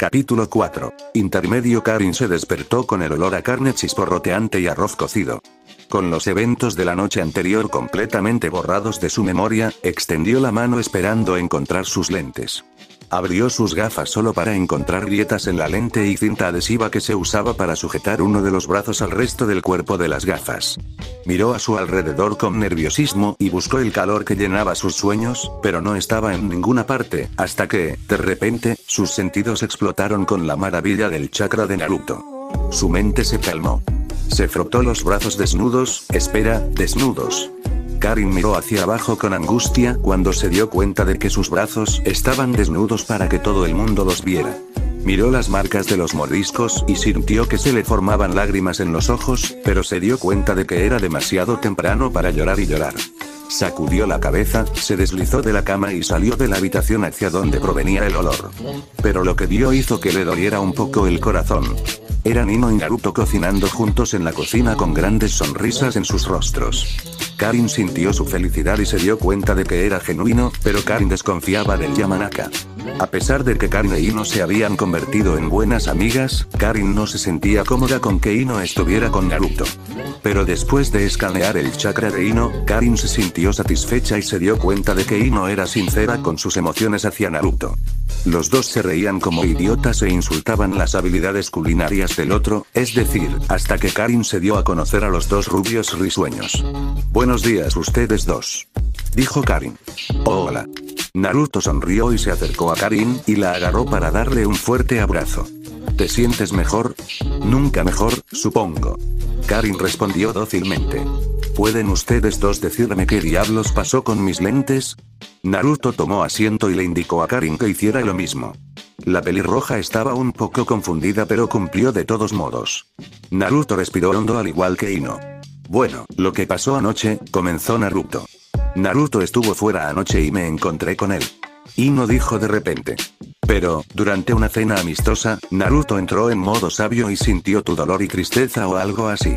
Capítulo 4. Intermedio Karin se despertó con el olor a carne chisporroteante y arroz cocido. Con los eventos de la noche anterior completamente borrados de su memoria, extendió la mano esperando encontrar sus lentes. Abrió sus gafas solo para encontrar grietas en la lente y cinta adhesiva que se usaba para sujetar uno de los brazos al resto del cuerpo de las gafas. Miró a su alrededor con nerviosismo y buscó el calor que llenaba sus sueños, pero no estaba en ninguna parte, hasta que, de repente, sus sentidos explotaron con la maravilla del chakra de Naruto. Su mente se calmó. Se frotó los brazos desnudos, espera, desnudos. Karin miró hacia abajo con angustia cuando se dio cuenta de que sus brazos estaban desnudos para que todo el mundo los viera. Miró las marcas de los mordiscos y sintió que se le formaban lágrimas en los ojos, pero se dio cuenta de que era demasiado temprano para llorar y llorar. Sacudió la cabeza, se deslizó de la cama y salió de la habitación hacia donde provenía el olor. Pero lo que vio hizo que le doliera un poco el corazón. Eran Ino y Naruto cocinando juntos en la cocina con grandes sonrisas en sus rostros. Karin sintió su felicidad y se dio cuenta de que era genuino, pero Karin desconfiaba del Yamanaka. A pesar de que Karin e Ino se habían convertido en buenas amigas, Karin no se sentía cómoda con que Ino estuviera con Naruto. Pero después de escanear el chakra de Ino, Karin se sintió satisfecha y se dio cuenta de que Ino era sincera con sus emociones hacia Naruto. Los dos se reían como idiotas e insultaban las habilidades culinarias del otro, es decir, hasta que Karin se dio a conocer a los dos rubios risueños. Buenos días ustedes dos. Dijo Karin. hola. Naruto sonrió y se acercó a Karin, y la agarró para darle un fuerte abrazo. ¿Te sientes mejor? Nunca mejor, supongo. Karin respondió dócilmente. ¿Pueden ustedes dos decirme qué diablos pasó con mis lentes? Naruto tomó asiento y le indicó a Karin que hiciera lo mismo. La pelirroja estaba un poco confundida pero cumplió de todos modos. Naruto respiró hondo al igual que Ino. Bueno, lo que pasó anoche, comenzó Naruto. Naruto estuvo fuera anoche y me encontré con él. Ino dijo de repente. Pero, durante una cena amistosa, Naruto entró en modo sabio y sintió tu dolor y tristeza o algo así.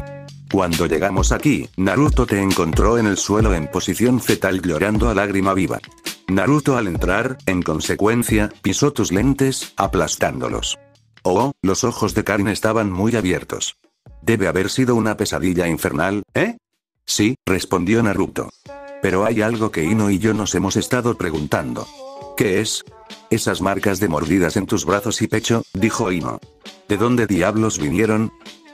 Cuando llegamos aquí, Naruto te encontró en el suelo en posición fetal llorando a lágrima viva. Naruto al entrar, en consecuencia, pisó tus lentes, aplastándolos. Oh, los ojos de Karin estaban muy abiertos. Debe haber sido una pesadilla infernal, ¿eh? Sí, respondió Naruto. Pero hay algo que Ino y yo nos hemos estado preguntando. ¿Qué es? Esas marcas de mordidas en tus brazos y pecho, dijo Ino. ¿De dónde diablos vinieron?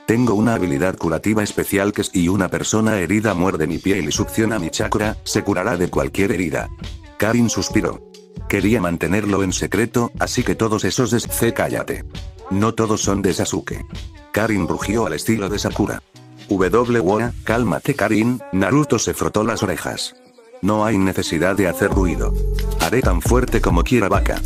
Tengo una habilidad curativa especial que si una persona herida muerde mi piel y succiona mi chakra, se curará de cualquier herida. Karin suspiró. Quería mantenerlo en secreto, así que todos esos de C cállate. No todos son de Sasuke. Karin rugió al estilo de Sakura. w cálmate Karin, Naruto se frotó las orejas. No hay necesidad de hacer ruido. Haré tan fuerte como quiera vaca.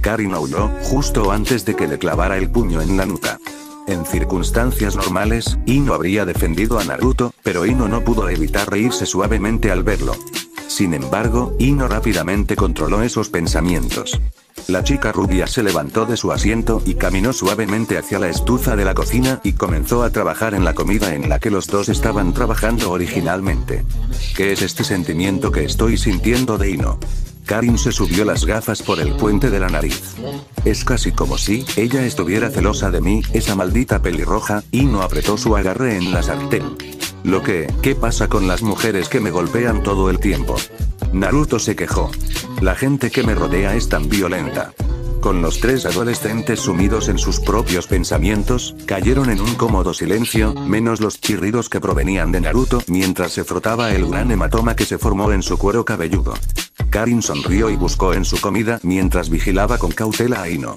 Karin aulló justo antes de que le clavara el puño en la nuca en circunstancias normales, Ino habría defendido a Naruto, pero Ino no pudo evitar reírse suavemente al verlo. Sin embargo, Ino rápidamente controló esos pensamientos. La chica rubia se levantó de su asiento y caminó suavemente hacia la estufa de la cocina y comenzó a trabajar en la comida en la que los dos estaban trabajando originalmente. ¿Qué es este sentimiento que estoy sintiendo de Ino? Karin se subió las gafas por el puente de la nariz. Es casi como si ella estuviera celosa de mí, esa maldita pelirroja, y no apretó su agarre en la sartén. Lo que, ¿qué pasa con las mujeres que me golpean todo el tiempo? Naruto se quejó. La gente que me rodea es tan violenta. Con los tres adolescentes sumidos en sus propios pensamientos, cayeron en un cómodo silencio, menos los chirridos que provenían de Naruto mientras se frotaba el gran hematoma que se formó en su cuero cabelludo. Karin sonrió y buscó en su comida mientras vigilaba con cautela a Ino.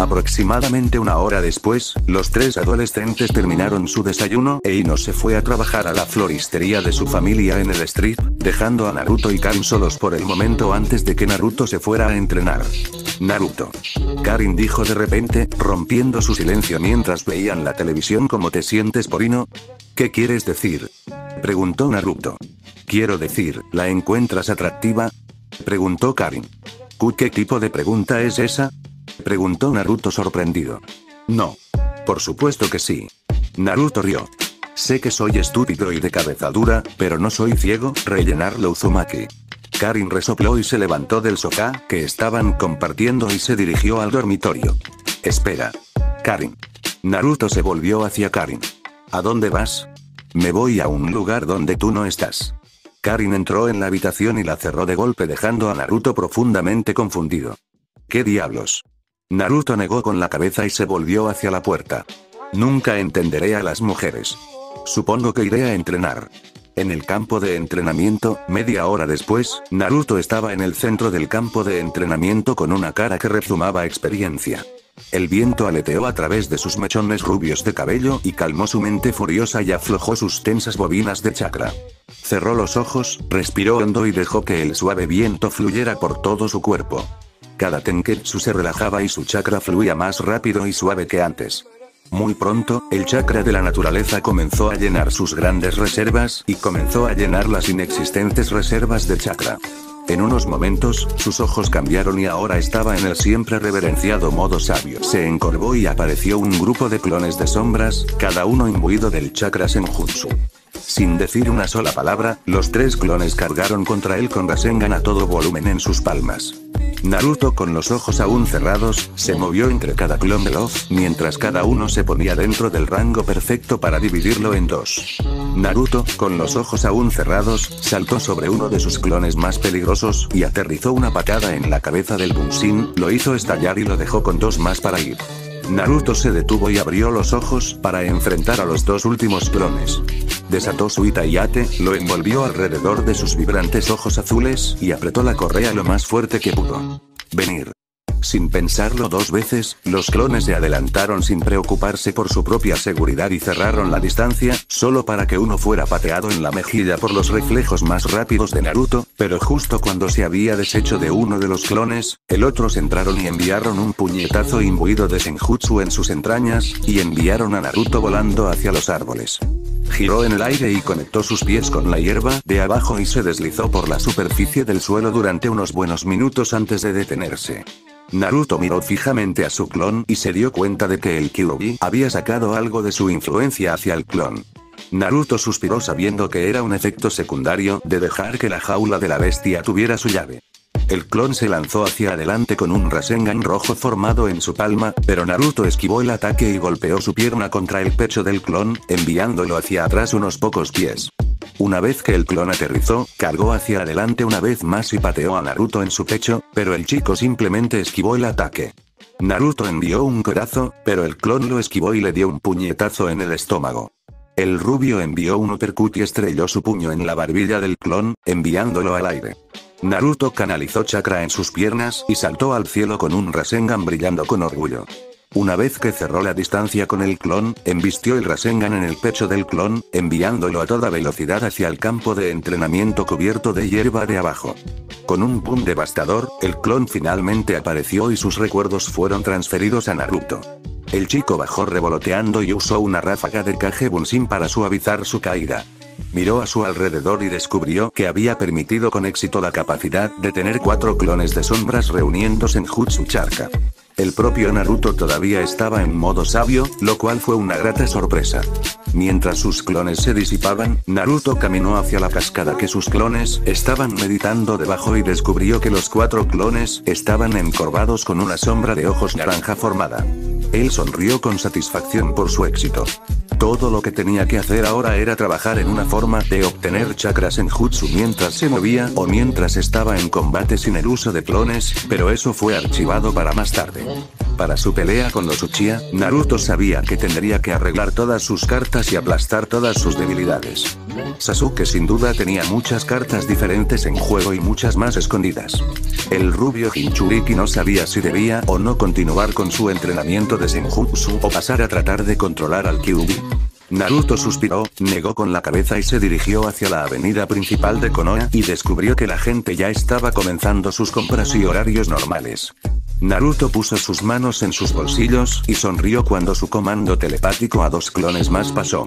Aproximadamente una hora después, los tres adolescentes terminaron su desayuno e Ino se fue a trabajar a la floristería de su familia en el strip, dejando a Naruto y Karin solos por el momento antes de que Naruto se fuera a entrenar. Naruto. Karin dijo de repente, rompiendo su silencio mientras veían la televisión como te sientes por Ino. ¿Qué quieres decir? Preguntó Naruto. Quiero decir, ¿la encuentras atractiva? Preguntó Karin. qué tipo de pregunta es esa? Preguntó Naruto sorprendido. No. Por supuesto que sí. Naruto rió. Sé que soy estúpido y de cabeza dura, pero no soy ciego, rellenarlo Uzumaki. Karin resopló y se levantó del sofá que estaban compartiendo y se dirigió al dormitorio. Espera. Karin. Naruto se volvió hacia Karin. ¿A dónde vas? Me voy a un lugar donde tú no estás. Karin entró en la habitación y la cerró de golpe dejando a Naruto profundamente confundido. ¿Qué diablos? Naruto negó con la cabeza y se volvió hacia la puerta. Nunca entenderé a las mujeres. Supongo que iré a entrenar. En el campo de entrenamiento, media hora después, Naruto estaba en el centro del campo de entrenamiento con una cara que rezumaba experiencia. El viento aleteó a través de sus mechones rubios de cabello y calmó su mente furiosa y aflojó sus tensas bobinas de chakra. Cerró los ojos, respiró hondo y dejó que el suave viento fluyera por todo su cuerpo. Cada tenketsu se relajaba y su chakra fluía más rápido y suave que antes. Muy pronto, el chakra de la naturaleza comenzó a llenar sus grandes reservas y comenzó a llenar las inexistentes reservas de chakra. En unos momentos, sus ojos cambiaron y ahora estaba en el siempre reverenciado modo sabio. Se encorvó y apareció un grupo de clones de sombras, cada uno imbuido del chakra Senjutsu. Sin decir una sola palabra, los tres clones cargaron contra él con Rasengan a todo volumen en sus palmas. Naruto con los ojos aún cerrados, se movió entre cada clon de mientras cada uno se ponía dentro del rango perfecto para dividirlo en dos. Naruto, con los ojos aún cerrados, saltó sobre uno de sus clones más peligrosos y aterrizó una patada en la cabeza del Bunshin, lo hizo estallar y lo dejó con dos más para ir. Naruto se detuvo y abrió los ojos para enfrentar a los dos últimos clones. Desató su Itayate, lo envolvió alrededor de sus vibrantes ojos azules y apretó la correa lo más fuerte que pudo. Venir. Sin pensarlo dos veces, los clones se adelantaron sin preocuparse por su propia seguridad y cerraron la distancia, solo para que uno fuera pateado en la mejilla por los reflejos más rápidos de Naruto, pero justo cuando se había deshecho de uno de los clones, el otro entraron y enviaron un puñetazo imbuido de senjutsu en sus entrañas, y enviaron a Naruto volando hacia los árboles. Giró en el aire y conectó sus pies con la hierba de abajo y se deslizó por la superficie del suelo durante unos buenos minutos antes de detenerse. Naruto miró fijamente a su clon y se dio cuenta de que el Kyuubi había sacado algo de su influencia hacia el clon. Naruto suspiró sabiendo que era un efecto secundario de dejar que la jaula de la bestia tuviera su llave. El clon se lanzó hacia adelante con un Rasengan rojo formado en su palma, pero Naruto esquivó el ataque y golpeó su pierna contra el pecho del clon, enviándolo hacia atrás unos pocos pies. Una vez que el clon aterrizó, cargó hacia adelante una vez más y pateó a Naruto en su pecho, pero el chico simplemente esquivó el ataque. Naruto envió un corazón, pero el clon lo esquivó y le dio un puñetazo en el estómago. El rubio envió un uppercut y estrelló su puño en la barbilla del clon, enviándolo al aire. Naruto canalizó chakra en sus piernas y saltó al cielo con un Rasengan brillando con orgullo. Una vez que cerró la distancia con el clon, embistió el Rasengan en el pecho del clon, enviándolo a toda velocidad hacia el campo de entrenamiento cubierto de hierba de abajo. Con un boom devastador, el clon finalmente apareció y sus recuerdos fueron transferidos a Naruto. El chico bajó revoloteando y usó una ráfaga de kagebunshin para suavizar su caída. Miró a su alrededor y descubrió que había permitido con éxito la capacidad de tener cuatro clones de sombras reuniéndose en Jutsu Charka. El propio Naruto todavía estaba en modo sabio, lo cual fue una grata sorpresa. Mientras sus clones se disipaban, Naruto caminó hacia la cascada que sus clones estaban meditando debajo y descubrió que los cuatro clones estaban encorvados con una sombra de ojos naranja formada. Él sonrió con satisfacción por su éxito. Todo lo que tenía que hacer ahora era trabajar en una forma de obtener chakras en jutsu mientras se movía o mientras estaba en combate sin el uso de clones, pero eso fue archivado para más tarde. Para su pelea con los Uchiha, Naruto sabía que tendría que arreglar todas sus cartas y aplastar todas sus debilidades. Sasuke sin duda tenía muchas cartas diferentes en juego y muchas más escondidas. El rubio Hinchuriki no sabía si debía o no continuar con su entrenamiento de Senjutsu o pasar a tratar de controlar al Kyubi. Naruto suspiró, negó con la cabeza y se dirigió hacia la avenida principal de Konoha y descubrió que la gente ya estaba comenzando sus compras y horarios normales. Naruto puso sus manos en sus bolsillos y sonrió cuando su comando telepático a dos clones más pasó.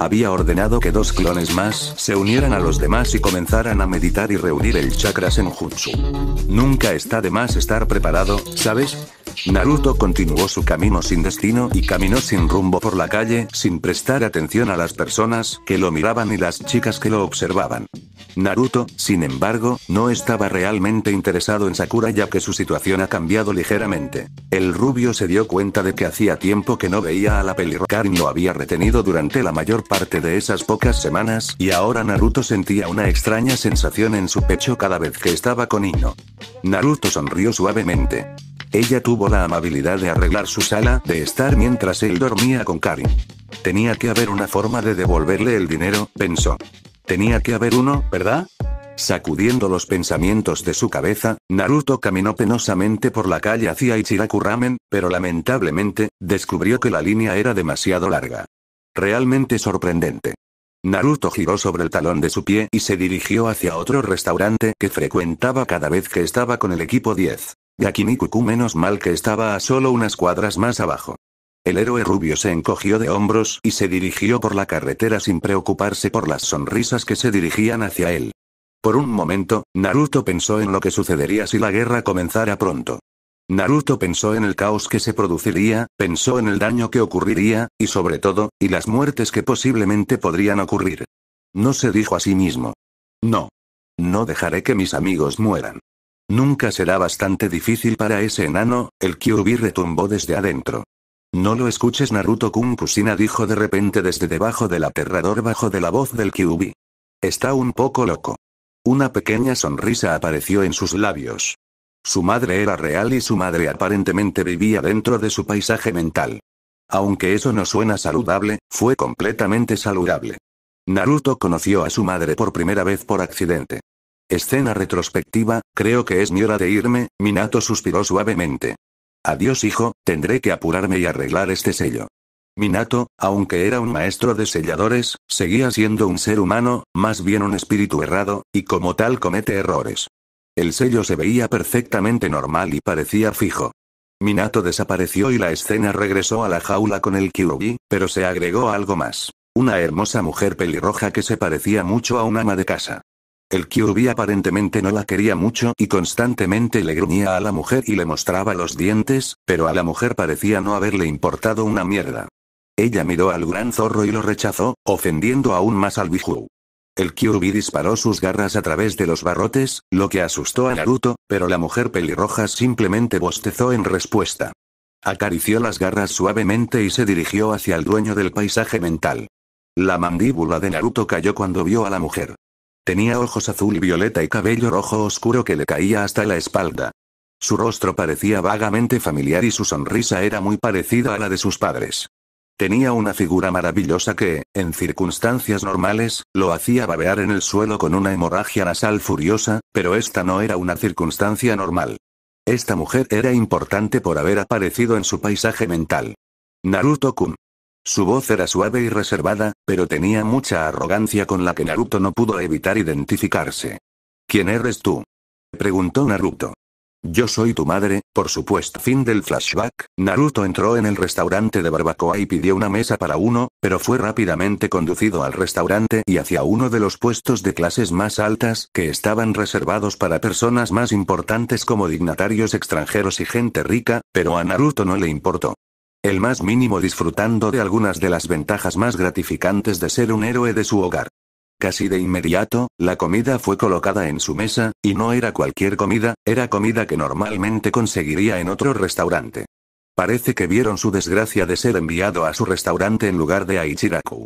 Había ordenado que dos clones más se unieran a los demás y comenzaran a meditar y reunir el chakra senjutsu. Nunca está de más estar preparado, ¿sabes? Naruto continuó su camino sin destino y caminó sin rumbo por la calle sin prestar atención a las personas que lo miraban y las chicas que lo observaban. Naruto, sin embargo, no estaba realmente interesado en Sakura ya que su situación ha cambiado ligeramente. El rubio se dio cuenta de que hacía tiempo que no veía a la pelirroja y lo había retenido durante la mayor parte de esas pocas semanas y ahora Naruto sentía una extraña sensación en su pecho cada vez que estaba con Ino. Naruto sonrió suavemente. Ella tuvo la amabilidad de arreglar su sala de estar mientras él dormía con Karin. Tenía que haber una forma de devolverle el dinero, pensó. Tenía que haber uno, ¿verdad? Sacudiendo los pensamientos de su cabeza, Naruto caminó penosamente por la calle hacia Ichiraku Ramen, pero lamentablemente, descubrió que la línea era demasiado larga. Realmente sorprendente. Naruto giró sobre el talón de su pie y se dirigió hacia otro restaurante que frecuentaba cada vez que estaba con el equipo 10. Yakiniku menos mal que estaba a solo unas cuadras más abajo. El héroe rubio se encogió de hombros y se dirigió por la carretera sin preocuparse por las sonrisas que se dirigían hacia él. Por un momento, Naruto pensó en lo que sucedería si la guerra comenzara pronto. Naruto pensó en el caos que se produciría, pensó en el daño que ocurriría, y sobre todo, y las muertes que posiblemente podrían ocurrir. No se dijo a sí mismo. No. No dejaré que mis amigos mueran. Nunca será bastante difícil para ese enano, el Kyuubi retumbó desde adentro. No lo escuches Naruto-kun Kusina dijo de repente desde debajo del aterrador bajo de la voz del Kyubi. Está un poco loco. Una pequeña sonrisa apareció en sus labios. Su madre era real y su madre aparentemente vivía dentro de su paisaje mental. Aunque eso no suena saludable, fue completamente saludable. Naruto conoció a su madre por primera vez por accidente. Escena retrospectiva, creo que es mi hora de irme, Minato suspiró suavemente. Adiós hijo, tendré que apurarme y arreglar este sello. Minato, aunque era un maestro de selladores, seguía siendo un ser humano, más bien un espíritu errado, y como tal comete errores. El sello se veía perfectamente normal y parecía fijo. Minato desapareció y la escena regresó a la jaula con el Kyuubi, pero se agregó algo más. Una hermosa mujer pelirroja que se parecía mucho a un ama de casa. El Kyuubi aparentemente no la quería mucho y constantemente le gruñía a la mujer y le mostraba los dientes, pero a la mujer parecía no haberle importado una mierda. Ella miró al gran zorro y lo rechazó, ofendiendo aún más al Biju. El Kirby disparó sus garras a través de los barrotes, lo que asustó a Naruto, pero la mujer pelirroja simplemente bostezó en respuesta. Acarició las garras suavemente y se dirigió hacia el dueño del paisaje mental. La mandíbula de Naruto cayó cuando vio a la mujer. Tenía ojos azul y violeta y cabello rojo oscuro que le caía hasta la espalda. Su rostro parecía vagamente familiar y su sonrisa era muy parecida a la de sus padres. Tenía una figura maravillosa que, en circunstancias normales, lo hacía babear en el suelo con una hemorragia nasal furiosa, pero esta no era una circunstancia normal. Esta mujer era importante por haber aparecido en su paisaje mental. Naruto-kun. Su voz era suave y reservada, pero tenía mucha arrogancia con la que Naruto no pudo evitar identificarse. ¿Quién eres tú? preguntó Naruto. Yo soy tu madre, por supuesto. Fin del flashback, Naruto entró en el restaurante de barbacoa y pidió una mesa para uno, pero fue rápidamente conducido al restaurante y hacia uno de los puestos de clases más altas que estaban reservados para personas más importantes como dignatarios extranjeros y gente rica, pero a Naruto no le importó el más mínimo disfrutando de algunas de las ventajas más gratificantes de ser un héroe de su hogar. Casi de inmediato, la comida fue colocada en su mesa, y no era cualquier comida, era comida que normalmente conseguiría en otro restaurante. Parece que vieron su desgracia de ser enviado a su restaurante en lugar de a Ichiraku.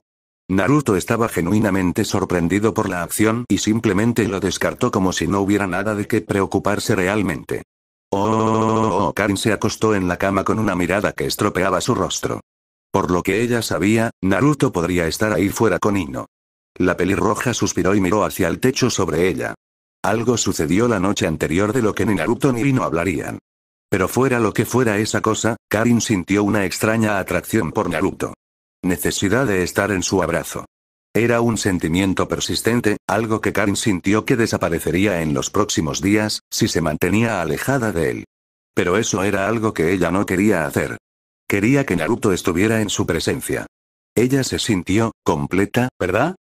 Naruto estaba genuinamente sorprendido por la acción y simplemente lo descartó como si no hubiera nada de qué preocuparse realmente. Oh. Karin se acostó en la cama con una mirada que estropeaba su rostro. Por lo que ella sabía, Naruto podría estar ahí fuera con Ino. La pelirroja suspiró y miró hacia el techo sobre ella. Algo sucedió la noche anterior de lo que ni Naruto ni Ino hablarían. Pero fuera lo que fuera esa cosa, Karin sintió una extraña atracción por Naruto. Necesidad de estar en su abrazo. Era un sentimiento persistente, algo que Karin sintió que desaparecería en los próximos días, si se mantenía alejada de él. Pero eso era algo que ella no quería hacer. Quería que Naruto estuviera en su presencia. Ella se sintió, completa, ¿verdad?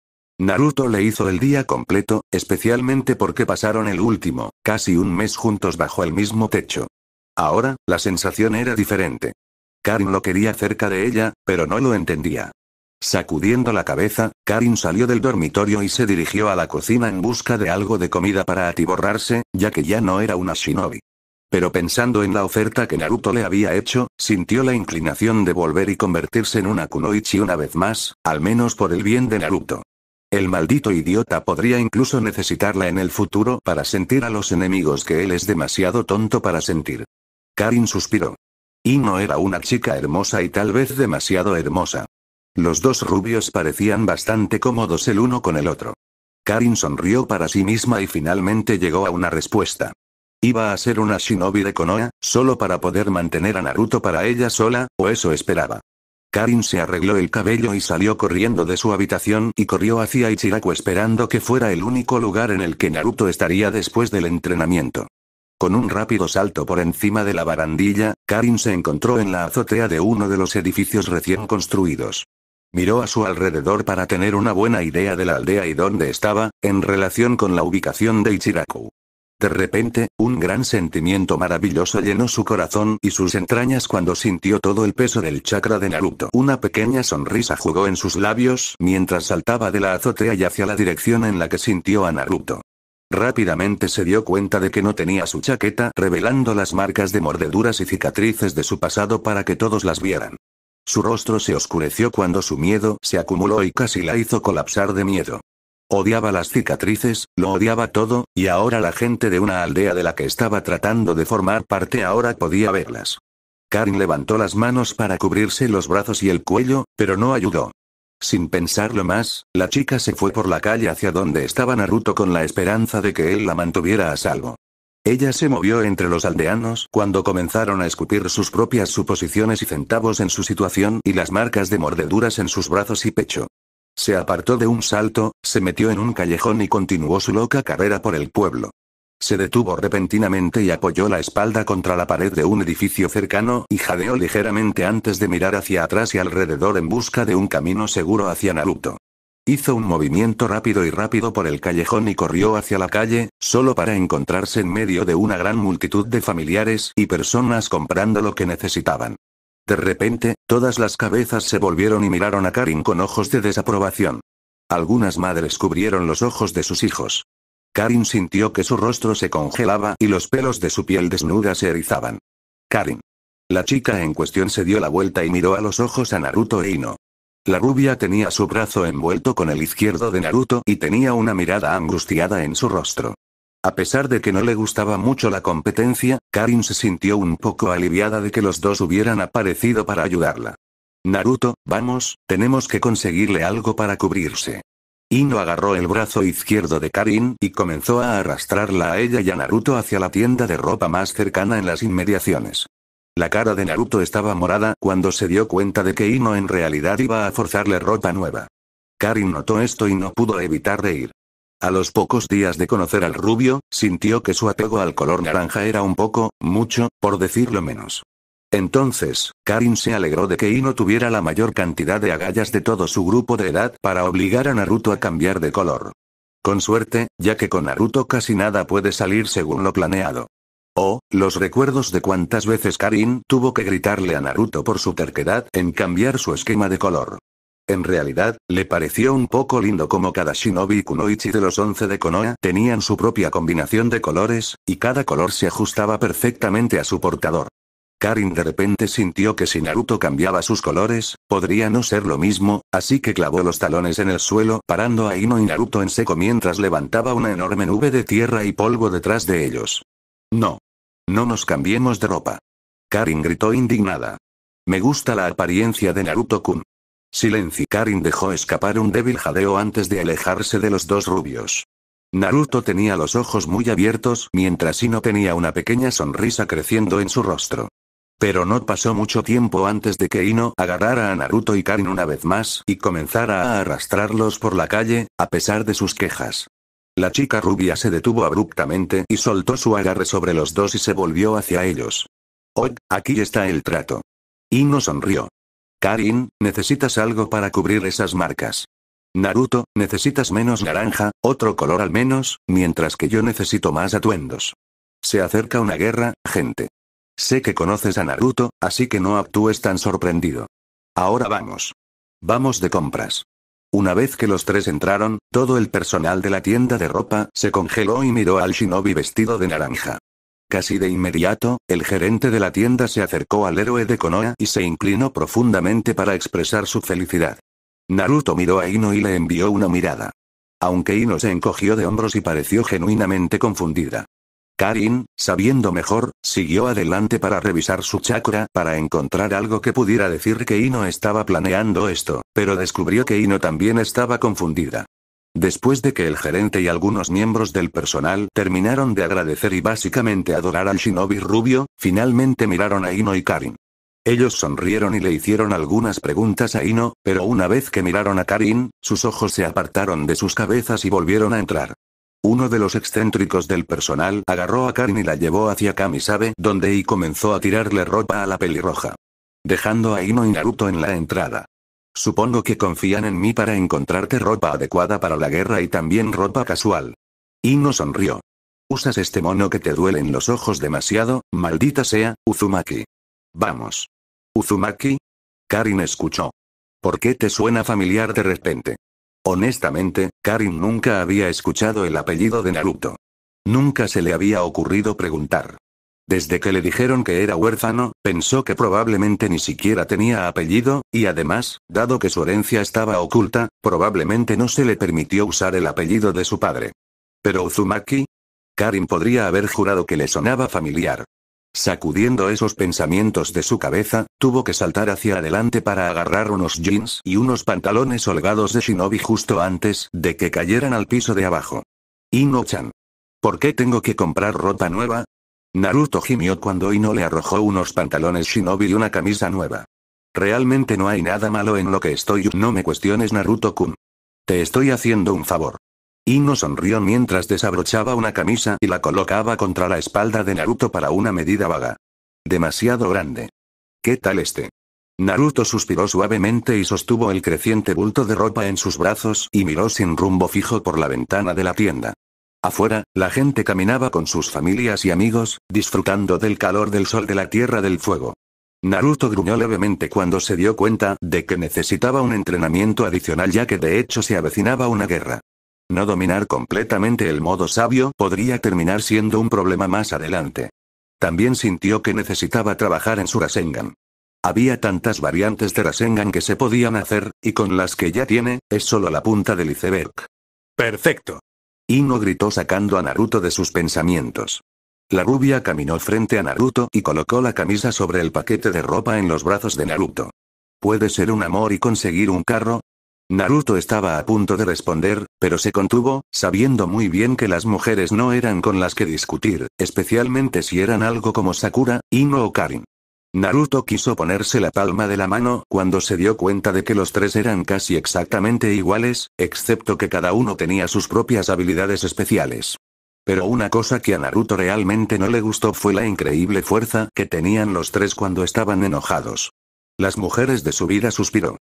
Naruto le hizo el día completo, especialmente porque pasaron el último, casi un mes juntos bajo el mismo techo. Ahora, la sensación era diferente. Karin lo quería cerca de ella, pero no lo entendía. Sacudiendo la cabeza, Karin salió del dormitorio y se dirigió a la cocina en busca de algo de comida para atiborrarse, ya que ya no era una shinobi. Pero pensando en la oferta que Naruto le había hecho, sintió la inclinación de volver y convertirse en una kunoichi una vez más, al menos por el bien de Naruto. El maldito idiota podría incluso necesitarla en el futuro para sentir a los enemigos que él es demasiado tonto para sentir. Karin suspiró. Y no era una chica hermosa y tal vez demasiado hermosa. Los dos rubios parecían bastante cómodos el uno con el otro. Karin sonrió para sí misma y finalmente llegó a una respuesta. Iba a ser una shinobi de Konoha, solo para poder mantener a Naruto para ella sola, o eso esperaba. Karin se arregló el cabello y salió corriendo de su habitación y corrió hacia Ichiraku esperando que fuera el único lugar en el que Naruto estaría después del entrenamiento. Con un rápido salto por encima de la barandilla, Karin se encontró en la azotea de uno de los edificios recién construidos. Miró a su alrededor para tener una buena idea de la aldea y dónde estaba, en relación con la ubicación de Ichiraku. De repente, un gran sentimiento maravilloso llenó su corazón y sus entrañas cuando sintió todo el peso del chakra de Naruto. Una pequeña sonrisa jugó en sus labios mientras saltaba de la azotea y hacia la dirección en la que sintió a Naruto. Rápidamente se dio cuenta de que no tenía su chaqueta, revelando las marcas de mordeduras y cicatrices de su pasado para que todos las vieran. Su rostro se oscureció cuando su miedo se acumuló y casi la hizo colapsar de miedo. Odiaba las cicatrices, lo odiaba todo, y ahora la gente de una aldea de la que estaba tratando de formar parte ahora podía verlas. Karin levantó las manos para cubrirse los brazos y el cuello, pero no ayudó. Sin pensarlo más, la chica se fue por la calle hacia donde estaba Naruto con la esperanza de que él la mantuviera a salvo. Ella se movió entre los aldeanos cuando comenzaron a escupir sus propias suposiciones y centavos en su situación y las marcas de mordeduras en sus brazos y pecho. Se apartó de un salto, se metió en un callejón y continuó su loca carrera por el pueblo. Se detuvo repentinamente y apoyó la espalda contra la pared de un edificio cercano y jadeó ligeramente antes de mirar hacia atrás y alrededor en busca de un camino seguro hacia Naruto. Hizo un movimiento rápido y rápido por el callejón y corrió hacia la calle, solo para encontrarse en medio de una gran multitud de familiares y personas comprando lo que necesitaban. De repente, todas las cabezas se volvieron y miraron a Karin con ojos de desaprobación. Algunas madres cubrieron los ojos de sus hijos. Karin sintió que su rostro se congelaba y los pelos de su piel desnuda se erizaban. Karin. La chica en cuestión se dio la vuelta y miró a los ojos a Naruto e Ino. La rubia tenía su brazo envuelto con el izquierdo de Naruto y tenía una mirada angustiada en su rostro. A pesar de que no le gustaba mucho la competencia, Karin se sintió un poco aliviada de que los dos hubieran aparecido para ayudarla. Naruto, vamos, tenemos que conseguirle algo para cubrirse. Ino agarró el brazo izquierdo de Karin y comenzó a arrastrarla a ella y a Naruto hacia la tienda de ropa más cercana en las inmediaciones. La cara de Naruto estaba morada cuando se dio cuenta de que Ino en realidad iba a forzarle ropa nueva. Karin notó esto y no pudo evitar reír. A los pocos días de conocer al rubio, sintió que su apego al color naranja era un poco, mucho, por decirlo menos. Entonces, Karin se alegró de que Ino tuviera la mayor cantidad de agallas de todo su grupo de edad para obligar a Naruto a cambiar de color. Con suerte, ya que con Naruto casi nada puede salir según lo planeado. Oh, los recuerdos de cuántas veces Karin tuvo que gritarle a Naruto por su terquedad en cambiar su esquema de color. En realidad, le pareció un poco lindo como cada shinobi kunoichi de los 11 de Konoha tenían su propia combinación de colores, y cada color se ajustaba perfectamente a su portador. Karin de repente sintió que si Naruto cambiaba sus colores, podría no ser lo mismo, así que clavó los talones en el suelo parando a Ino y Naruto en seco mientras levantaba una enorme nube de tierra y polvo detrás de ellos. No. No nos cambiemos de ropa. Karin gritó indignada. Me gusta la apariencia de Naruto-kun. Silencio. Karin dejó escapar un débil jadeo antes de alejarse de los dos rubios. Naruto tenía los ojos muy abiertos mientras Ino tenía una pequeña sonrisa creciendo en su rostro. Pero no pasó mucho tiempo antes de que Ino agarrara a Naruto y Karin una vez más y comenzara a arrastrarlos por la calle, a pesar de sus quejas. La chica rubia se detuvo abruptamente y soltó su agarre sobre los dos y se volvió hacia ellos. Hoy aquí está el trato. Ino sonrió. Karin, necesitas algo para cubrir esas marcas. Naruto, necesitas menos naranja, otro color al menos, mientras que yo necesito más atuendos. Se acerca una guerra, gente. Sé que conoces a Naruto, así que no actúes tan sorprendido. Ahora vamos. Vamos de compras. Una vez que los tres entraron, todo el personal de la tienda de ropa se congeló y miró al shinobi vestido de naranja. Casi de inmediato, el gerente de la tienda se acercó al héroe de Konoha y se inclinó profundamente para expresar su felicidad. Naruto miró a Ino y le envió una mirada. Aunque Ino se encogió de hombros y pareció genuinamente confundida. Karin, sabiendo mejor, siguió adelante para revisar su chakra para encontrar algo que pudiera decir que Ino estaba planeando esto, pero descubrió que Ino también estaba confundida. Después de que el gerente y algunos miembros del personal terminaron de agradecer y básicamente adorar al shinobi rubio, finalmente miraron a Ino y Karin. Ellos sonrieron y le hicieron algunas preguntas a Ino, pero una vez que miraron a Karin, sus ojos se apartaron de sus cabezas y volvieron a entrar. Uno de los excéntricos del personal agarró a Karin y la llevó hacia Kamisabe, donde y comenzó a tirarle ropa a la pelirroja. Dejando a Ino y Naruto en la entrada. Supongo que confían en mí para encontrarte ropa adecuada para la guerra y también ropa casual. Y no sonrió. Usas este mono que te duelen los ojos demasiado, maldita sea, Uzumaki. Vamos. Uzumaki. Karin escuchó. ¿Por qué te suena familiar de repente? Honestamente, Karin nunca había escuchado el apellido de Naruto. Nunca se le había ocurrido preguntar. Desde que le dijeron que era huérfano, pensó que probablemente ni siquiera tenía apellido, y además, dado que su herencia estaba oculta, probablemente no se le permitió usar el apellido de su padre. Pero Uzumaki? Karin podría haber jurado que le sonaba familiar. Sacudiendo esos pensamientos de su cabeza, tuvo que saltar hacia adelante para agarrar unos jeans y unos pantalones holgados de shinobi justo antes de que cayeran al piso de abajo. Ino-chan. ¿Por qué tengo que comprar ropa nueva? Naruto gimió cuando Ino le arrojó unos pantalones shinobi y una camisa nueva. Realmente no hay nada malo en lo que estoy. No me cuestiones Naruto-kun. Te estoy haciendo un favor. Ino sonrió mientras desabrochaba una camisa y la colocaba contra la espalda de Naruto para una medida vaga. Demasiado grande. ¿Qué tal este? Naruto suspiró suavemente y sostuvo el creciente bulto de ropa en sus brazos y miró sin rumbo fijo por la ventana de la tienda. Afuera, la gente caminaba con sus familias y amigos, disfrutando del calor del sol de la Tierra del Fuego. Naruto gruñó levemente cuando se dio cuenta de que necesitaba un entrenamiento adicional ya que de hecho se avecinaba una guerra. No dominar completamente el modo sabio podría terminar siendo un problema más adelante. También sintió que necesitaba trabajar en su Rasengan. Había tantas variantes de Rasengan que se podían hacer, y con las que ya tiene, es solo la punta del iceberg. Perfecto. Ino gritó sacando a Naruto de sus pensamientos. La rubia caminó frente a Naruto y colocó la camisa sobre el paquete de ropa en los brazos de Naruto. ¿Puede ser un amor y conseguir un carro? Naruto estaba a punto de responder, pero se contuvo, sabiendo muy bien que las mujeres no eran con las que discutir, especialmente si eran algo como Sakura, Ino o Karin. Naruto quiso ponerse la palma de la mano cuando se dio cuenta de que los tres eran casi exactamente iguales, excepto que cada uno tenía sus propias habilidades especiales. Pero una cosa que a Naruto realmente no le gustó fue la increíble fuerza que tenían los tres cuando estaban enojados. Las mujeres de su vida suspiró.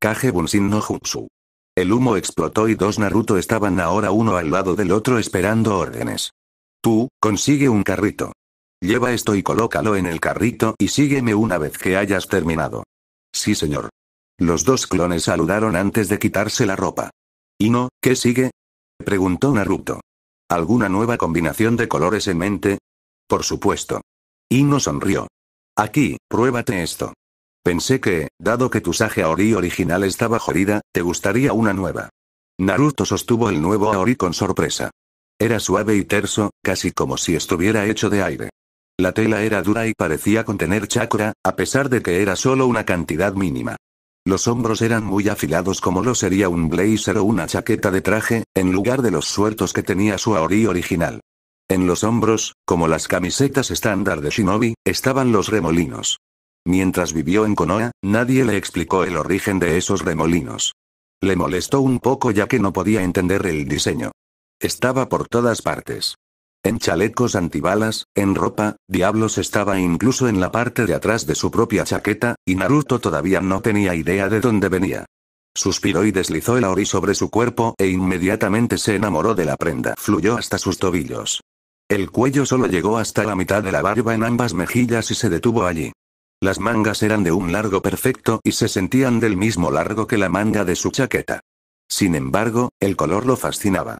Kage Bunshin no Jutsu. El humo explotó y dos Naruto estaban ahora uno al lado del otro esperando órdenes. Tú, consigue un carrito. Lleva esto y colócalo en el carrito y sígueme una vez que hayas terminado. Sí, señor. Los dos clones saludaron antes de quitarse la ropa. ¿Y no, qué sigue? preguntó Naruto. ¿Alguna nueva combinación de colores en mente? Por supuesto. Ino sonrió. Aquí, pruébate esto. Pensé que, dado que tu Sage Aori original estaba jodida, te gustaría una nueva. Naruto sostuvo el nuevo Aori con sorpresa. Era suave y terso, casi como si estuviera hecho de aire. La tela era dura y parecía contener chakra, a pesar de que era solo una cantidad mínima. Los hombros eran muy afilados como lo sería un blazer o una chaqueta de traje, en lugar de los sueltos que tenía su Aori original. En los hombros, como las camisetas estándar de Shinobi, estaban los remolinos. Mientras vivió en Konoha, nadie le explicó el origen de esos remolinos. Le molestó un poco ya que no podía entender el diseño. Estaba por todas partes. En chalecos antibalas, en ropa, Diablos estaba incluso en la parte de atrás de su propia chaqueta, y Naruto todavía no tenía idea de dónde venía. Suspiró y deslizó el ori sobre su cuerpo e inmediatamente se enamoró de la prenda. Fluyó hasta sus tobillos. El cuello solo llegó hasta la mitad de la barba en ambas mejillas y se detuvo allí. Las mangas eran de un largo perfecto y se sentían del mismo largo que la manga de su chaqueta. Sin embargo, el color lo fascinaba.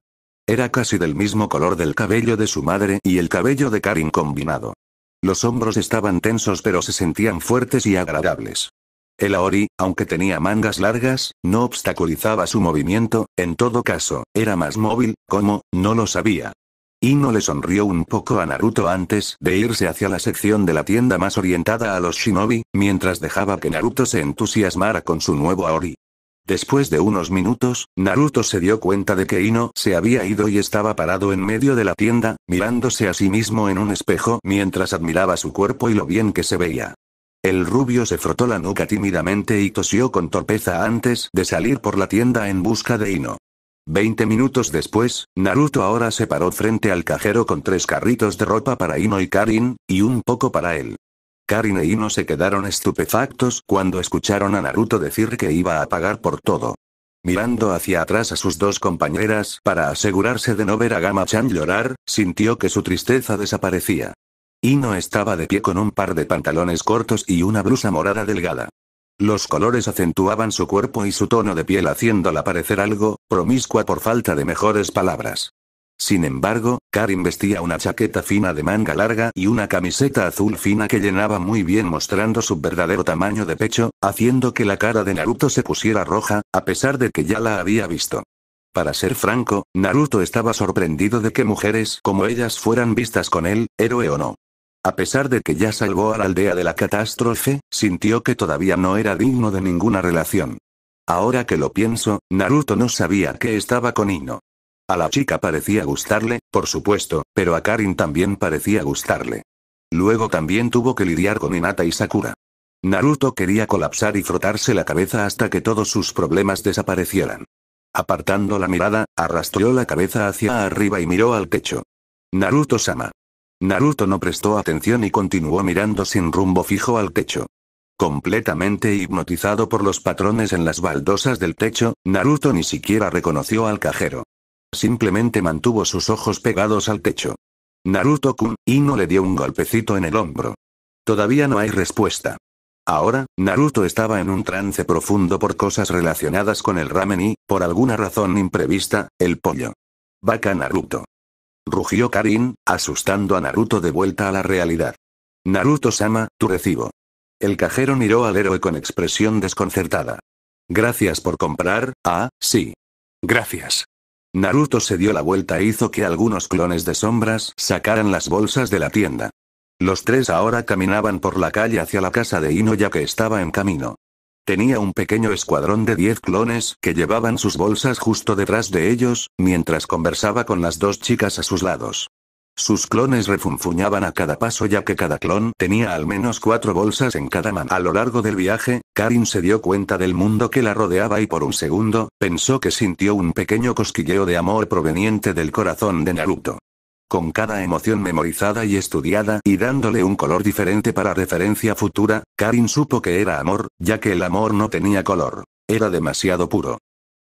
Era casi del mismo color del cabello de su madre y el cabello de Karin combinado. Los hombros estaban tensos pero se sentían fuertes y agradables. El Aori, aunque tenía mangas largas, no obstaculizaba su movimiento, en todo caso, era más móvil, como, no lo sabía. Y no le sonrió un poco a Naruto antes de irse hacia la sección de la tienda más orientada a los shinobi, mientras dejaba que Naruto se entusiasmara con su nuevo Aori. Después de unos minutos, Naruto se dio cuenta de que Ino se había ido y estaba parado en medio de la tienda, mirándose a sí mismo en un espejo mientras admiraba su cuerpo y lo bien que se veía. El rubio se frotó la nuca tímidamente y tosió con torpeza antes de salir por la tienda en busca de Ino. Veinte minutos después, Naruto ahora se paró frente al cajero con tres carritos de ropa para Ino y Karin, y un poco para él. Karin e Ino se quedaron estupefactos cuando escucharon a Naruto decir que iba a pagar por todo. Mirando hacia atrás a sus dos compañeras para asegurarse de no ver a Gama-chan llorar, sintió que su tristeza desaparecía. Ino estaba de pie con un par de pantalones cortos y una blusa morada delgada. Los colores acentuaban su cuerpo y su tono de piel haciéndola parecer algo, promiscua por falta de mejores palabras. Sin embargo, Karin vestía una chaqueta fina de manga larga y una camiseta azul fina que llenaba muy bien mostrando su verdadero tamaño de pecho, haciendo que la cara de Naruto se pusiera roja, a pesar de que ya la había visto. Para ser franco, Naruto estaba sorprendido de que mujeres como ellas fueran vistas con él, héroe o no. A pesar de que ya salvó a la aldea de la catástrofe, sintió que todavía no era digno de ninguna relación. Ahora que lo pienso, Naruto no sabía que estaba con Ino. A la chica parecía gustarle, por supuesto, pero a Karin también parecía gustarle. Luego también tuvo que lidiar con Inata y Sakura. Naruto quería colapsar y frotarse la cabeza hasta que todos sus problemas desaparecieran. Apartando la mirada, arrastró la cabeza hacia arriba y miró al techo. Naruto-sama. Naruto no prestó atención y continuó mirando sin rumbo fijo al techo. Completamente hipnotizado por los patrones en las baldosas del techo, Naruto ni siquiera reconoció al cajero simplemente mantuvo sus ojos pegados al techo. Naruto-kun, Ino le dio un golpecito en el hombro. Todavía no hay respuesta. Ahora, Naruto estaba en un trance profundo por cosas relacionadas con el ramen y, por alguna razón imprevista, el pollo. Vaca Naruto. Rugió Karin, asustando a Naruto de vuelta a la realidad. Naruto-sama, tu recibo. El cajero miró al héroe con expresión desconcertada. Gracias por comprar, ah, sí. Gracias. Naruto se dio la vuelta e hizo que algunos clones de sombras sacaran las bolsas de la tienda. Los tres ahora caminaban por la calle hacia la casa de Ino ya que estaba en camino. Tenía un pequeño escuadrón de 10 clones que llevaban sus bolsas justo detrás de ellos, mientras conversaba con las dos chicas a sus lados. Sus clones refunfuñaban a cada paso ya que cada clon tenía al menos cuatro bolsas en cada mano. A lo largo del viaje, Karin se dio cuenta del mundo que la rodeaba y por un segundo, pensó que sintió un pequeño cosquilleo de amor proveniente del corazón de Naruto. Con cada emoción memorizada y estudiada y dándole un color diferente para referencia futura, Karin supo que era amor, ya que el amor no tenía color. Era demasiado puro.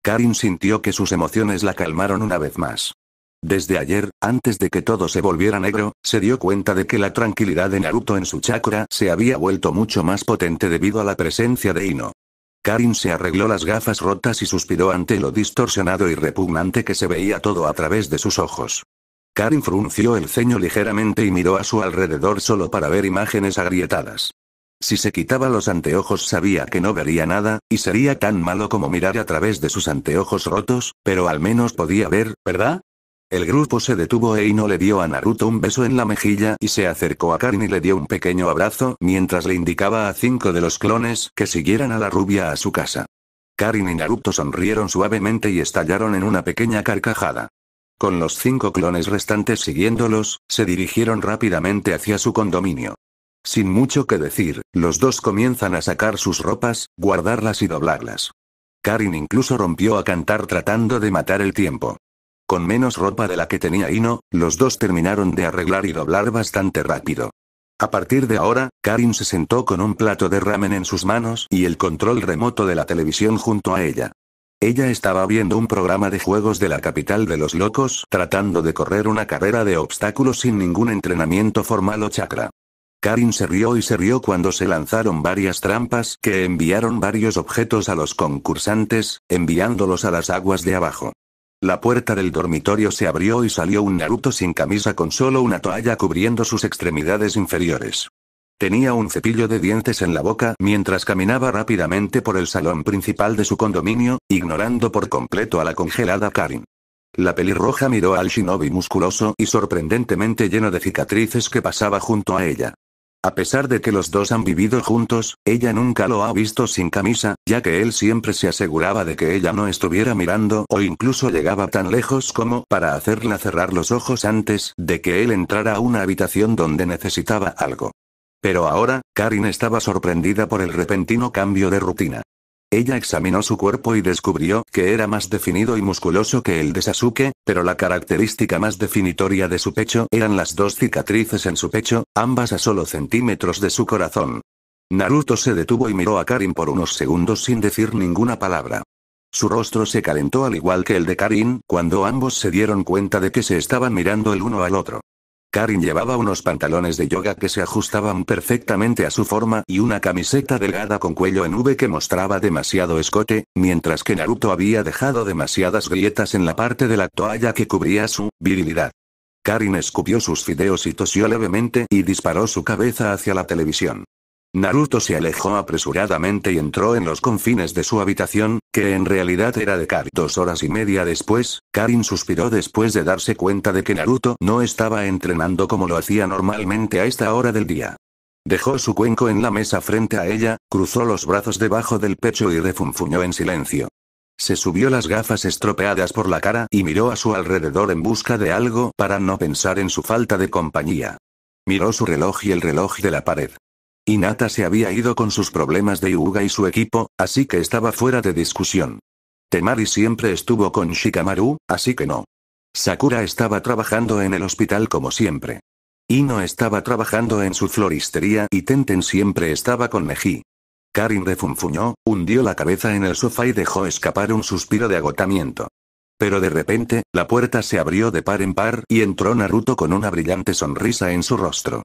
Karin sintió que sus emociones la calmaron una vez más. Desde ayer, antes de que todo se volviera negro, se dio cuenta de que la tranquilidad de Naruto en su chakra se había vuelto mucho más potente debido a la presencia de Ino. Karin se arregló las gafas rotas y suspiró ante lo distorsionado y repugnante que se veía todo a través de sus ojos. Karin frunció el ceño ligeramente y miró a su alrededor solo para ver imágenes agrietadas. Si se quitaba los anteojos sabía que no vería nada, y sería tan malo como mirar a través de sus anteojos rotos, pero al menos podía ver, ¿verdad? El grupo se detuvo e Ino le dio a Naruto un beso en la mejilla y se acercó a Karin y le dio un pequeño abrazo mientras le indicaba a cinco de los clones que siguieran a la rubia a su casa. Karin y Naruto sonrieron suavemente y estallaron en una pequeña carcajada. Con los cinco clones restantes siguiéndolos, se dirigieron rápidamente hacia su condominio. Sin mucho que decir, los dos comienzan a sacar sus ropas, guardarlas y doblarlas. Karin incluso rompió a cantar tratando de matar el tiempo. Con menos ropa de la que tenía Hino, los dos terminaron de arreglar y doblar bastante rápido. A partir de ahora, Karin se sentó con un plato de ramen en sus manos y el control remoto de la televisión junto a ella. Ella estaba viendo un programa de juegos de la capital de los locos, tratando de correr una carrera de obstáculos sin ningún entrenamiento formal o chakra. Karin se rió y se rió cuando se lanzaron varias trampas que enviaron varios objetos a los concursantes, enviándolos a las aguas de abajo. La puerta del dormitorio se abrió y salió un Naruto sin camisa con solo una toalla cubriendo sus extremidades inferiores. Tenía un cepillo de dientes en la boca mientras caminaba rápidamente por el salón principal de su condominio, ignorando por completo a la congelada Karin. La pelirroja miró al shinobi musculoso y sorprendentemente lleno de cicatrices que pasaba junto a ella. A pesar de que los dos han vivido juntos, ella nunca lo ha visto sin camisa, ya que él siempre se aseguraba de que ella no estuviera mirando o incluso llegaba tan lejos como para hacerla cerrar los ojos antes de que él entrara a una habitación donde necesitaba algo. Pero ahora, Karin estaba sorprendida por el repentino cambio de rutina. Ella examinó su cuerpo y descubrió que era más definido y musculoso que el de Sasuke, pero la característica más definitoria de su pecho eran las dos cicatrices en su pecho, ambas a solo centímetros de su corazón. Naruto se detuvo y miró a Karin por unos segundos sin decir ninguna palabra. Su rostro se calentó al igual que el de Karin cuando ambos se dieron cuenta de que se estaban mirando el uno al otro. Karin llevaba unos pantalones de yoga que se ajustaban perfectamente a su forma y una camiseta delgada con cuello en V que mostraba demasiado escote, mientras que Naruto había dejado demasiadas grietas en la parte de la toalla que cubría su virilidad. Karin escupió sus fideos y tosió levemente y disparó su cabeza hacia la televisión. Naruto se alejó apresuradamente y entró en los confines de su habitación, que en realidad era de Karin. Dos horas y media después, Karin suspiró después de darse cuenta de que Naruto no estaba entrenando como lo hacía normalmente a esta hora del día. Dejó su cuenco en la mesa frente a ella, cruzó los brazos debajo del pecho y refunfuñó en silencio. Se subió las gafas estropeadas por la cara y miró a su alrededor en busca de algo para no pensar en su falta de compañía. Miró su reloj y el reloj de la pared. Inata se había ido con sus problemas de Yuga y su equipo, así que estaba fuera de discusión. Temari siempre estuvo con Shikamaru, así que no. Sakura estaba trabajando en el hospital como siempre. Ino estaba trabajando en su floristería y Tenten siempre estaba con Meji. Karin refunfuñó, hundió la cabeza en el sofá y dejó escapar un suspiro de agotamiento. Pero de repente, la puerta se abrió de par en par y entró Naruto con una brillante sonrisa en su rostro.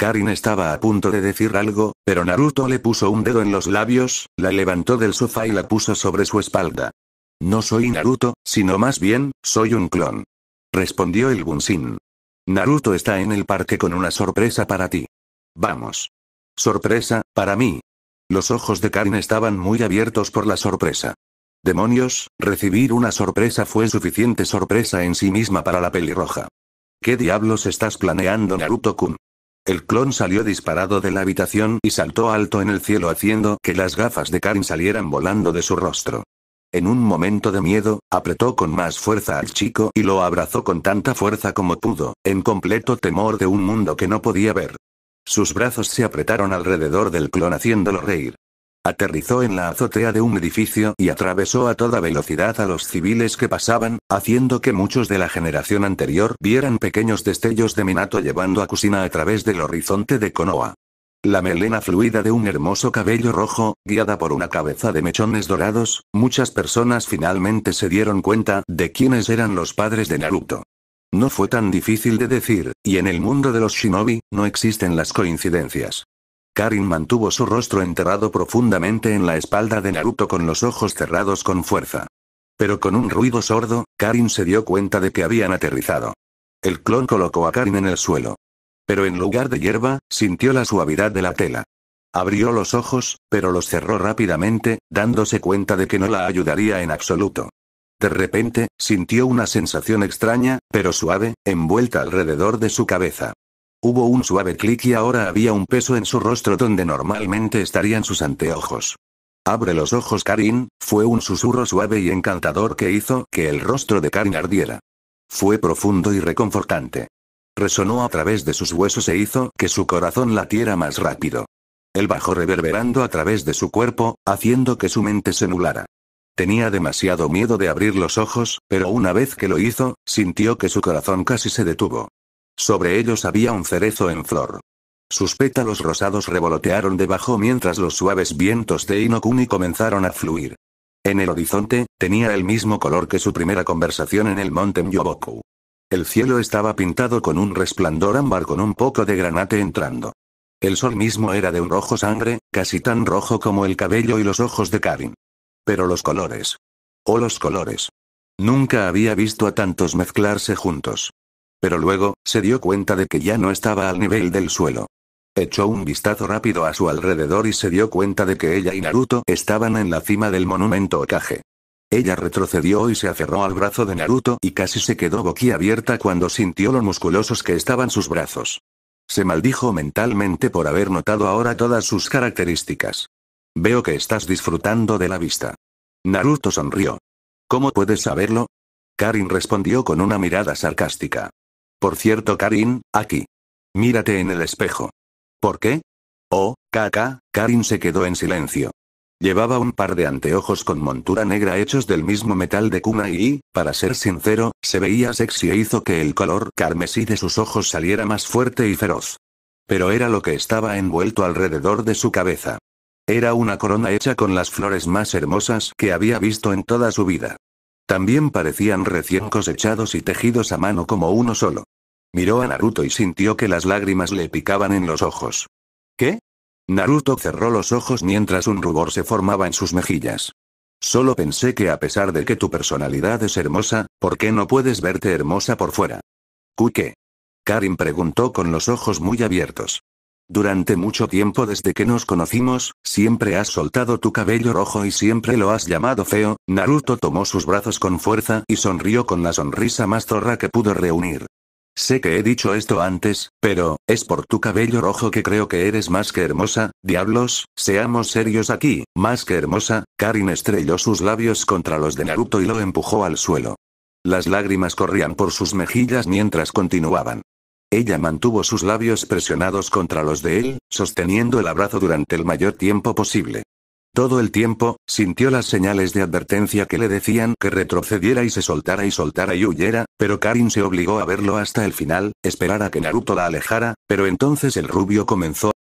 Karin estaba a punto de decir algo, pero Naruto le puso un dedo en los labios, la levantó del sofá y la puso sobre su espalda. No soy Naruto, sino más bien, soy un clon. Respondió el Bunshin. Naruto está en el parque con una sorpresa para ti. Vamos. Sorpresa, para mí. Los ojos de Karin estaban muy abiertos por la sorpresa. Demonios, recibir una sorpresa fue suficiente sorpresa en sí misma para la pelirroja. ¿Qué diablos estás planeando Naruto-kun? El clon salió disparado de la habitación y saltó alto en el cielo haciendo que las gafas de Karin salieran volando de su rostro. En un momento de miedo, apretó con más fuerza al chico y lo abrazó con tanta fuerza como pudo, en completo temor de un mundo que no podía ver. Sus brazos se apretaron alrededor del clon haciéndolo reír. Aterrizó en la azotea de un edificio y atravesó a toda velocidad a los civiles que pasaban, haciendo que muchos de la generación anterior vieran pequeños destellos de Minato llevando a Kusina a través del horizonte de Konoha. La melena fluida de un hermoso cabello rojo, guiada por una cabeza de mechones dorados, muchas personas finalmente se dieron cuenta de quiénes eran los padres de Naruto. No fue tan difícil de decir, y en el mundo de los shinobi, no existen las coincidencias. Karin mantuvo su rostro enterrado profundamente en la espalda de Naruto con los ojos cerrados con fuerza. Pero con un ruido sordo, Karin se dio cuenta de que habían aterrizado. El clon colocó a Karin en el suelo. Pero en lugar de hierba, sintió la suavidad de la tela. Abrió los ojos, pero los cerró rápidamente, dándose cuenta de que no la ayudaría en absoluto. De repente, sintió una sensación extraña, pero suave, envuelta alrededor de su cabeza. Hubo un suave clic y ahora había un peso en su rostro donde normalmente estarían sus anteojos. Abre los ojos, Karin, fue un susurro suave y encantador que hizo que el rostro de Karin ardiera. Fue profundo y reconfortante. Resonó a través de sus huesos e hizo que su corazón latiera más rápido. Él bajó reverberando a través de su cuerpo, haciendo que su mente se nublara. Tenía demasiado miedo de abrir los ojos, pero una vez que lo hizo, sintió que su corazón casi se detuvo. Sobre ellos había un cerezo en flor. Sus pétalos rosados revolotearon debajo mientras los suaves vientos de Inokuni comenzaron a fluir. En el horizonte, tenía el mismo color que su primera conversación en el monte Myoboku. El cielo estaba pintado con un resplandor ámbar con un poco de granate entrando. El sol mismo era de un rojo sangre, casi tan rojo como el cabello y los ojos de Karin. Pero los colores. Oh, los colores. Nunca había visto a tantos mezclarse juntos. Pero luego, se dio cuenta de que ya no estaba al nivel del suelo. Echó un vistazo rápido a su alrededor y se dio cuenta de que ella y Naruto estaban en la cima del monumento Okage. Ella retrocedió y se aferró al brazo de Naruto y casi se quedó boquiabierta cuando sintió lo musculosos que estaban sus brazos. Se maldijo mentalmente por haber notado ahora todas sus características. Veo que estás disfrutando de la vista. Naruto sonrió. ¿Cómo puedes saberlo? Karin respondió con una mirada sarcástica. Por cierto, Karin, aquí. Mírate en el espejo. ¿Por qué? Oh, caca, Karin se quedó en silencio. Llevaba un par de anteojos con montura negra hechos del mismo metal de Kuma y, para ser sincero, se veía sexy e hizo que el color carmesí de sus ojos saliera más fuerte y feroz. Pero era lo que estaba envuelto alrededor de su cabeza. Era una corona hecha con las flores más hermosas que había visto en toda su vida. También parecían recién cosechados y tejidos a mano como uno solo. Miró a Naruto y sintió que las lágrimas le picaban en los ojos. ¿Qué? Naruto cerró los ojos mientras un rubor se formaba en sus mejillas. Solo pensé que a pesar de que tu personalidad es hermosa, ¿por qué no puedes verte hermosa por fuera? ¿Qué? Karin preguntó con los ojos muy abiertos. Durante mucho tiempo desde que nos conocimos, siempre has soltado tu cabello rojo y siempre lo has llamado feo. Naruto tomó sus brazos con fuerza y sonrió con la sonrisa más zorra que pudo reunir. Sé que he dicho esto antes, pero, es por tu cabello rojo que creo que eres más que hermosa, diablos, seamos serios aquí, más que hermosa, Karin estrelló sus labios contra los de Naruto y lo empujó al suelo. Las lágrimas corrían por sus mejillas mientras continuaban. Ella mantuvo sus labios presionados contra los de él, sosteniendo el abrazo durante el mayor tiempo posible. Todo el tiempo, sintió las señales de advertencia que le decían que retrocediera y se soltara y soltara y huyera, pero Karin se obligó a verlo hasta el final, esperar a que Naruto la alejara, pero entonces el rubio comenzó a...